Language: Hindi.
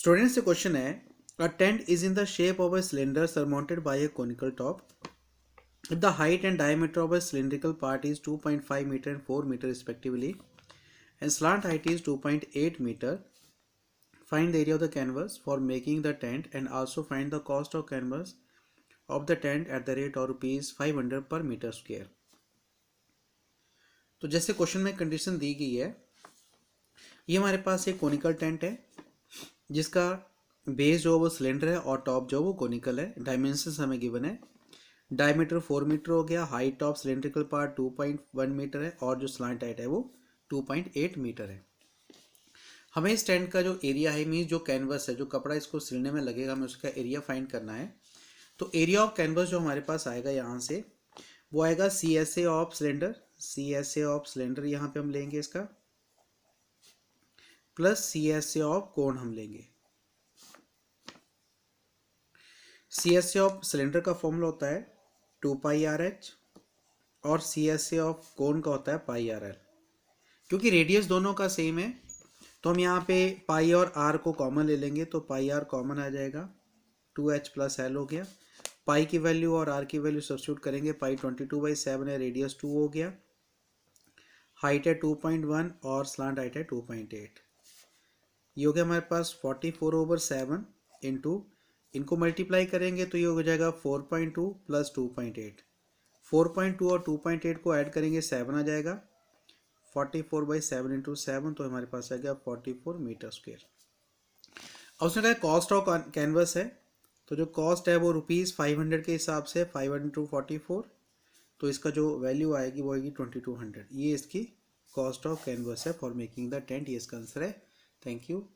स्टूडेंट से क्वेश्चन है a tent is in the shape of a cylinder surmounted by a conical top the height and diameter of a cylindrical part is 2.5 metre and 4 metre respectively and slant height is 2.8 metre find the area of the canvas for making the tent and also find the cost of canvas of the tent at the rate of rupees five per metre square तो जैसे क्वेश्चन में कंडीशन दी गई है ये हमारे पास एक कॉनिकल टेंट है जिसका बेस जो है वो सिलेंडर है और टॉप जो है वो कोनिकल है डायमेंशन हमें गिवन है डायमीटर फोर मीटर हो गया high top cylindrical part two point one metre है और जो स्लांट हाइट है वो टू पॉइंट एट मीटर है हमें स्टैंड का जो एरिया है मीन्स जो कैनवस है जो कपड़ा इसको सिलने में लगेगा हमें उसका एरिया फाइंड करना है तो एरिया ऑफ कैनवस जो हमारे पास आएगा यहाँ से वो आएगा C S A of cylinder C S A of cylinder यहाँ पे हम लेंगे इसका plus C S A of cone हम लेंगे C S A of cylinder का फॉर्मूला होता है टू पाई आर एच और सी एस ए ऑफ कोण का होता है पाई आर एल क्योंकि रेडियस दोनों का सेम है तो हम यहाँ पे पाई और आर को कॉमन ले लेंगे तो पाई आर कॉमन आ जाएगा टू एच प्लस एल हो गया पाई की वैल्यू और आर की वैल्यू सब्सिट्यूट करेंगे pi twenty two by seven है रेडियस टू हो गया हाइट है टू पॉइंट वन और स्लांट हाइट है टू पॉइंट एट ये हो गया हमारे पास forty four over seven into इनको मल्टीप्लाई करेंगे तो ये हो जाएगा four point two plus two point eight four point two और टू पॉइंट एट को ऐड करेंगे सेवन आ जाएगा forty four by seven into seven तो हमारे पास आ गया फोर्टी फोर मीटर स्क्वेयर अब उसने कहा कॉस्ट ऑफ कैनवस है तो जो कॉस्ट है वो रुपीज़ फाइव हंड्रेड के हिसाब से five hundred two forty four तो इसका जो वैल्यू आएगी वो आएगी ट्वेंटी टू हंड्रेड ये इसकी कॉस्ट ऑफ कैनवस है फॉर मेकिंग द टेंट ये इसका आंसर है Thank you.